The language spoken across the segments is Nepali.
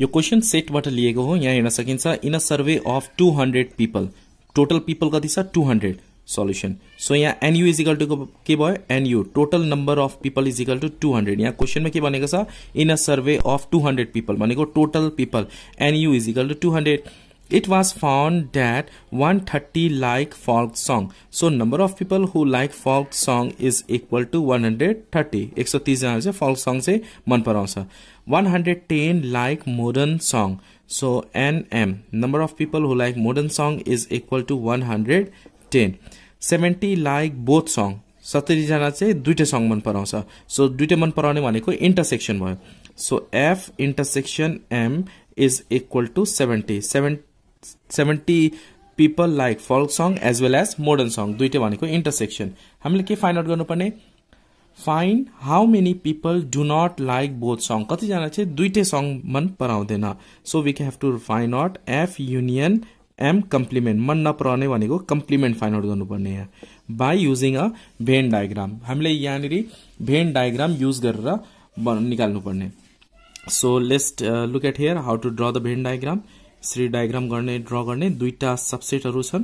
यो क्वेसन सेटबाट लिएको हो यहाँ हेर्न सकिन्छ in a survey of two hundred people total people कति छ टू हन्ड्रेड सल्युसन सो यहाँ एनयु इज इक्वल टू के भयो n U total number of people is equal to two hundred यहाँ क्वेसनमा के भनेको छ in a survey of two hundred people भनेको total people n U is equal to two hundred it was found that 130 like folk song so number of people who like folk song is equal to 130 130 जनाले चाहिँ folk song चाहिँ मन 110 like modern song so nm number of people who like modern song is equal to 110 70 like both song सत्तरीजना चाहिँ दुइटै song मन पराउँछ So दुइटै मन पराउने भनेको intersection भयो So F intersection M is equal to 70. 70 seventy people like folk song as well as modern song दुइटै भनेको इन्टरसेक्सन हामीले के फाइन्ड आउट गर्नुपर्ने find how many people do not like both song कतिजना चाहिँ दुइटै सङ मन पराउँदैन so we have to find out F union M complement मन नपराउने भनेको कम्प्लिमेन्ट फाइन्ड आउट गर्नुपर्ने यहाँ by using a Venn diagram हामीले यहाँनिर भेन डायग्राम युज गरेर निकाल्नुपर्ने सो लेस्ट look at here how to draw the Venn diagram श्री डायग्राम गर्ने ड्र गर्ने दुईवटा सबसेटहरू छन्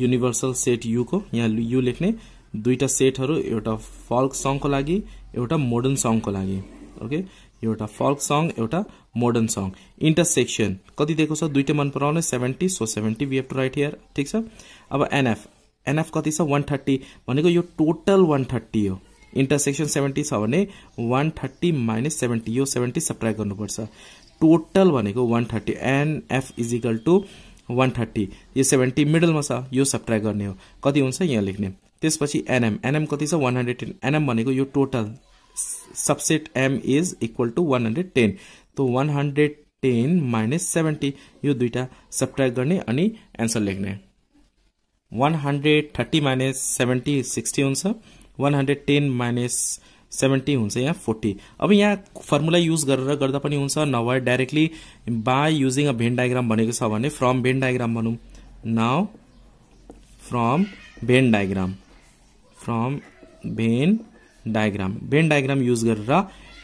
युनिभर्सल सेट युको यहाँ यु लेख्ने दुईवटा सेटहरू एउटा फल्क सङको लागि एउटा मोडर्न सङको लागि ओके एउटा फल्क सङ एउटा मोडर्न सङ इन्टरसेक्सन कति दिएको छ दुइटै मन पराउने seventy so seventy we have to write here ठिक छ अब एनएफ एनएफ कति छ वान थर्टी भनेको यो टोटल वान थर्टी हो इन्टरसेक्सन सेभेन्टी छ भने वान थर्टी माइनस सेभेन्टी यो सेभेन्टी सप्राइ गर्नुपर्छ टोटल भनेको one thirty n F equal to one thirty यो सेभेन्टी मिडलमा छ यो सब्ट्राक्ट गर्ने हो कति हुन्छ यहाँ लेख्ने त्यसपछि एनएम एनएम कति छ वान हन्ड्रेड टेन एनएम भनेको यो total subset M is equal to one hundred ten तो one hundred ten minus seventy यो दुईवटा सब्ट्राक्ट गर्ने अनि एन्सर लेख्ने one hundred thirty minus seventy sixty हुन्छ one hundred ten minus seventy हुन्छ फोर्टी अब यहाँ फर्मुला यूज कर गर्दा पनि हुन्छ नभए directly by using a Venn diagram भनेको फ्रम भेन डाइग्राम भनौँ now from Venn diagram from Venn diagram Venn diagram use कर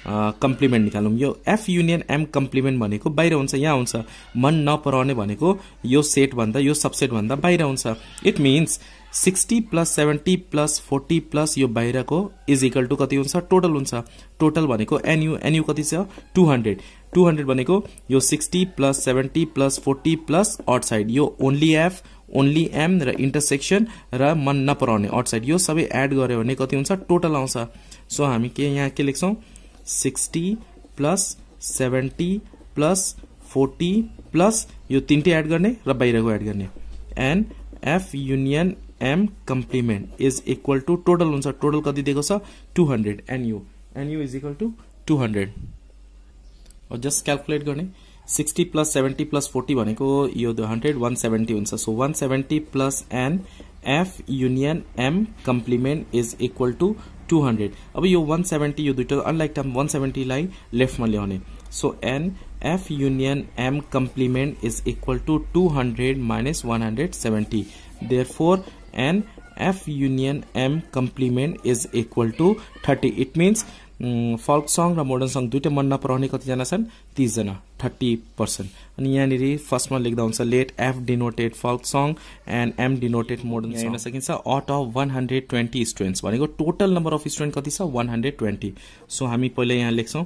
कम्प्लिमेन्ट निकालौँ यो एफ युनियन एम कम्प्लिमेन्ट भनेको बाहिर हुन्छ यहाँ हुन्छ मन नपराउने भनेको यो सेटभन्दा यो सबसेटभन्दा बाहिर हुन्छ it means sixty plus seventy plus forty plus यो बाहिरको इज इक्वल टु कति हुन्छ टोटल हुन्छ टोटल भनेको एनयु एनयु कति छ टू हन्ड्रेड टू हन्ड्रेड भनेको यो sixty plus seventy plus forty plus outside यो ओन्ली एफ ओन्ली एम र इन्टरसेक्सन र मन नपराउने आउटसाइड यो सबै एड गर्यो भने कति हुन्छ टोटल आउँछ सो हामी के यहाँ के लेख्छौँ sixty plus seventy plus forty plus यो तिनटै एड गर्ने र बाहिरको एड गर्ने and F union M complement is equal to total हुन्छ टोटल कति दिएको छ two hundred n U n U is equal to 200 hundred just calculate गर्ने sixty plus seventy plus forty भनेको यो हन्ड्रेड वान सेभेन्टी हुन्छ so one seventy plus n F union M complement is equal to 200 अब यो 170 यो दुइटा अनलाइक टर्म 170लाई लेफ्टमा ल्याउने so n F union M complement is equal to 200 minus 170 therefore n F union m complement is equal to 30 it means folk song र मोडर्न सङ दुइटै मन नपराउने कतिजना छन् तिसजना थर्टी पर्सेन्ट अनि यहाँनिर फर्स्टमा लेख्दा हुन्छ let F denoted folk song and M denoted modern song हेर्न सकिन्छ out of one hundred twenty students भनेको टोटल नम्बर अफ स्टुडेन्ट कति छ वान हन्ड्रेड ट्वेन्टी सो हामी पहिला यहाँ लेख्छौँ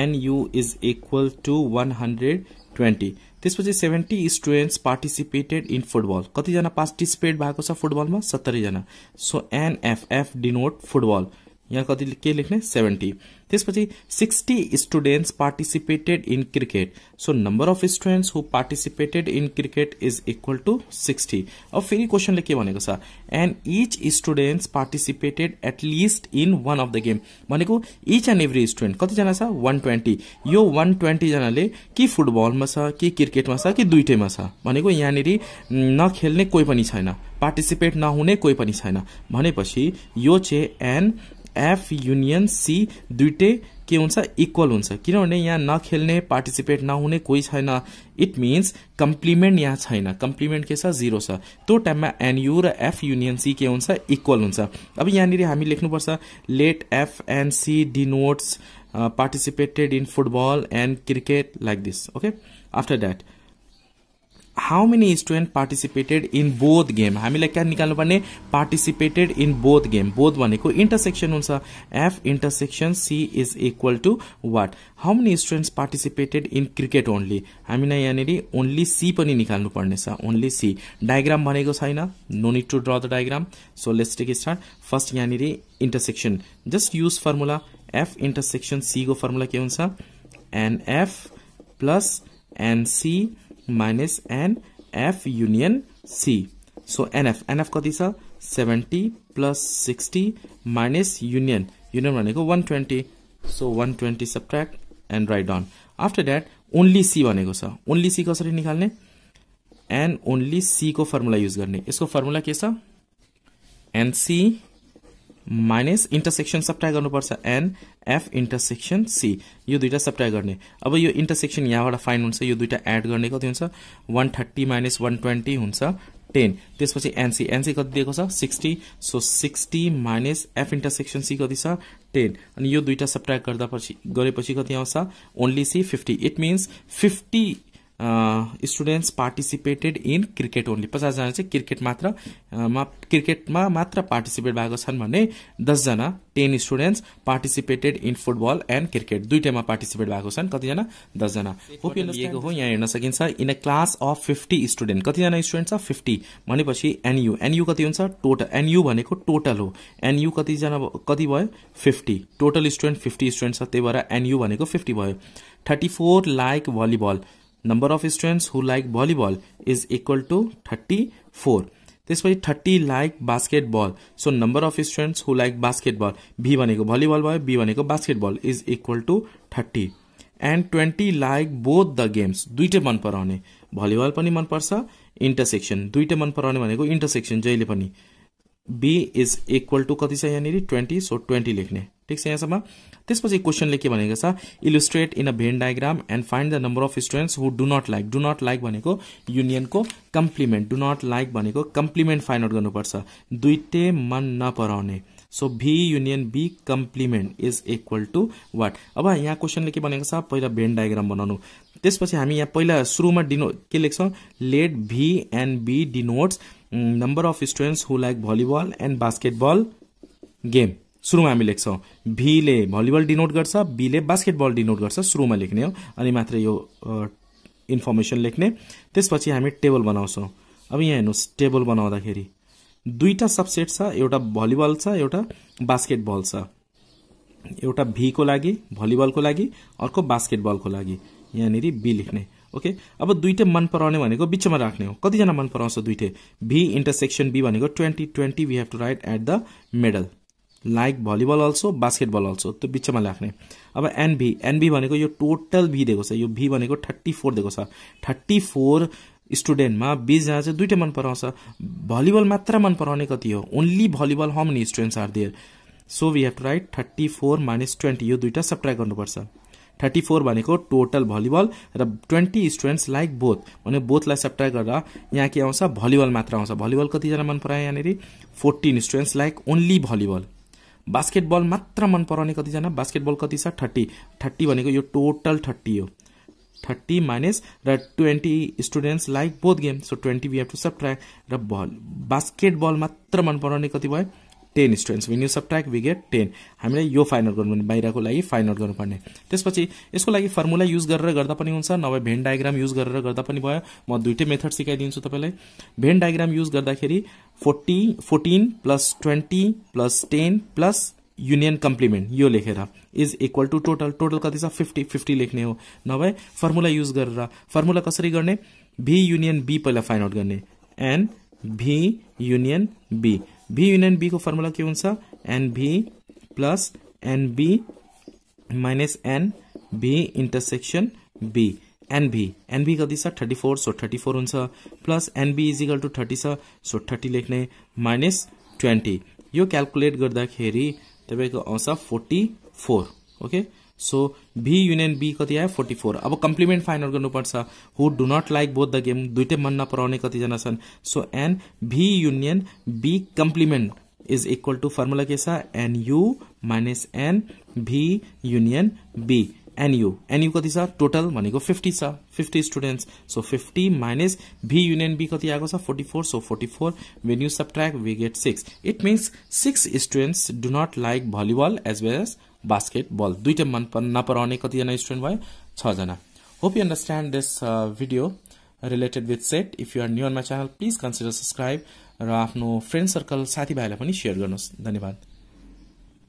n U is equal to one hundred twenty त्यसपछि seventy students participated in football कतिजना पार्टिसिपेट भएको छ फुटबलमा सत्तरीजना सो एनएफएफ डिनोट फुटबल यहाँ कति के लेख्ने सेभेन्टी त्यसपछि sixty students participated in cricket so number of students who participated in cricket is equal to sixty अब फेरि क्वेसनले के भनेको छ and each students participated at least in one of the game भनेको इच एन्ड एभ्री स्टुडेन्ट कतिजना छ वान ट्वेन्टी यो वान ट्वेन्टीजनाले कि फुटबलमा छ कि क्रिकेटमा छ कि दुइटैमा छ भनेको यहाँनिर नखेल्ने कोही पनि छैन पार्टिसिपेट नहुने कोही पनि छैन भनेपछि यो चाहिँ एन एफ युनियन सी दुइटै के हुन्छ इक्वल हुन्छ किनभने यहाँ नखेल्ने पार्टिसिपेट नहुने कोही छैन इट मिन्स कम्प्लिमेन्ट यहाँ छैन कम्प्लिमेन्ट के छ जिरो छ त्यो टाइममा एनयु र एफ युनियन सी के हुन्छ इक्वल हुन्छ अब यहाँनिर हामी लेख्नुपर्छ let F and C denotes participated in football and cricket like this okay after that how many student participated in both game हामीलाई क्या निकाल्नुपर्ने participated in both game both भनेको इन्टरसेक्सन हुन्छ F intersection C is equal to what how many students participated in cricket only हामीलाई यहाँनिर ओन्ली सी पनि निकाल्नु पर्नेछ ओन्ली सी डायग्राम भनेको छैन no need to draw the diagram so let's take start first यहाँनिर intersection just use formula F intersection सीको फर्मुला के हुन्छ n F plus n C minus F union union C so n F n F कति छ seventy plus sixty minus union union भनेको one twenty so one twenty write and right that after that only C भनेको छ ओन्ली सी कसरी निकाल्ने एन्ड ओन्ली सीको फर्मुला युज गर्ने यसको फर्मुला के छ एनसी माइनस इन्टरसेक्सन सप्ट्राई गर्नुपर्छ एन एफ इन्टरसेक्सन सी यो दुइटा सप्ट्राई गर्ने अब यो इन्टरसेक्सन यहाँबाट फाइन हुन्छ यो दुइटा एड गर्ने कति हुन्छ one thirty minus one twenty हुन्छ टेन त्यसपछि एनसी एनसी कति दिएको छ sixty so sixty minus F intersection C कति छ टेन अनि यो दुइटा सप्ट्राइक गर्दा पछि गरेपछि कति आउँछ only C fifty it means fifty students participated in cricket only पचासजना चाहिँ क्रिकेट मात्र मा क्रिकेटमा मात्र पार्टिसिपेट भएको छन् भने दसजना ten students participated in football and cricket दुइटैमा पार्टिसिपेट भएको छन् कतिजना दसजना हो यहाँ हेर्न सकिन्छ in a class of fifty student कतिजना स्टुडेन्ट छ फिफ्टी भनेपछि एनयु एनयु कति हुन्छ टोटल एनयु भनेको टोटल हो एनयु कतिजना कति भयो fifty total student fifty student छ त्यही भएर एनयु भनेको फिफ्टी भयो thirty four like volleyball number of students who like volleyball is equal to thirty four त्यसपछि thirty like basket ball so number of students who like basket ball V भनेको भलिबल भयो बी भनेको basket ball is equal to thirty and twenty like both the games दुइटै मन पराउने भलिबल पनि मनपर्छ इन्टरसेक्सन दुइटै मन पराउने भनेको इन्टरसेक्सन जहिले पनि बी इज इक्वल टू कति छ यहाँनिर ट्वेन्टी सो ट्वेन्टी लेख्ने ठिक छ यहाँसम्म त्यसपछि क्वेसनले के भनेको छ illustrate in a Venn diagram and find the number of students who do not like do not like भनेको युनियनको कम्प्लिमेन्ट डु नट लाइक भनेको कम्प्लिमेन्ट फाइन्ड आउट गर्नुपर्छ दुइटै मन नपराउने so V union B complement is equal to what अब यहाँ क्वेसनले के भनेको छ पहिला भेन डायग्राम बनाउनु त्यसपछि हामी यहाँ पहिला सुरुमा डिनो के लेख्छौँ let V and B denotes number of students who like volleyball and basketball game सुरुमा हामी लेख्छौँ भीले भलिबल डिनोट गर्छ बीले बास्केटबल डिनोट गर्छ सुरुमा लेख्ने हो अनि मात्र यो इन्फर्मेसन लेख्ने त्यसपछि हामी टेबल बनाउँछौँ अब यहाँ हेर्नुहोस् टेबल बनाउँदाखेरि दुईवटा सबसेट छ एउटा भलिबल छ एउटा बास्केटबल छ एउटा भीको लागि भलिबलको लागि अर्को बास्केटबलको लागि यहाँनिर बी लेख्ने ओके अब दुइटै मन पराउने भनेको बिचमा राख्ने हो कतिजना मन पराउँछ दुइटै भी इन्टरसेक्सन बी भनेको twenty twenty we have to write at the middle like volleyball also basketball also त्यो बिचमा राख्ने अब एनभी एनभी भनेको यो टोटल भी दिएको छ यो भी भनेको थर्टी फोर दिएको छ थर्टी फोर स्टुडेन्टमा बिसजना चाहिँ दुइटै मन पराउँछ भलिबल मात्र मन पराउने कति हो ओन्ली भलिबल हाउ नि students are there so we have to write thirty four minus twenty यो दुइटा सप्ट्राइ गर्नुपर्छ थर्टी फोर भनेको टोटल भलिबल र ट्वेन्टी स्टुडेन्ट्स लाइक बोथ भने बोथलाई सेप्टाइ गरेर यहाँ के आउँछ भलिबल मात्र आउँछ भलिबल कतिजना मन परायो यहाँनिर fourteen students like only volleyball basketball मात्र मन पराउने कतिजना बास्केटबल कति छ थर्टी थर्टी भनेको यो टोटल थर्टी हो थर्टी माइनस र twenty students like both game so twenty we have to सब ट्राई र बल बास्केटबल मात्र मन पराउने कति भयो ten students when you subtract we get ten हामीले यो फाइन आउट गर्नुपर्ने बाहिरको लागि फाइन आउट गर्नुपर्ने त्यसपछि यसको लागि फर्मुला युज गरेर गर्दा पनि हुन्छ नभए भेन डायग्राम युज गरेर गर्दा पनि भयो म दुइटै मेथड सिकाइदिन्छु तपाईँलाई भेन डायग्राम युज गर्दाखेरि forty fourteen plus twenty plus ten plus union complement यो लेखेर is equal to total total कति छ फिफ्टी फिफ्टी लेख्ने हो नभए फर्मुला युज गरेर फर्मुला कसरी गर्ने भी युनियन बी पहिला फाइन्ड आउट गर्ने and V union B V union बीको फर्मुला के हुन्छ n V plus n B minus n V intersection B n V n V कति छ thirty four so thirty four हुन्छ plus n B is equal to thirty छ सो थर्टी लेख्ने माइनस ट्वेन्टी यो क्यालकुलेट गर्दाखेरि तपाईँको आउँछ forty four okay so V union B कति आयो फोर्टी फोर अब complement final out do not like both the game दुइटै मन नपराने कतिजना छन् so n V union B complement is equal to formula के n U minus n V union B n U n U कति छ टोटल भनेको फिफ्टी छ fifty students so fifty minus V union B कति आएको छ forty four so forty four when you track we get six it means six students do not like volleyball as well as basketball दुइटै मन नपराउने कतिजना स्टुडेन्ट भयो छजना hope you understand this video related with set if you are new on my channel please consider subscribe र आफ्नो फ्रेन्ड सर्कल साथीभाइलाई पनि सेयर गर्नुहोस् धन्यवाद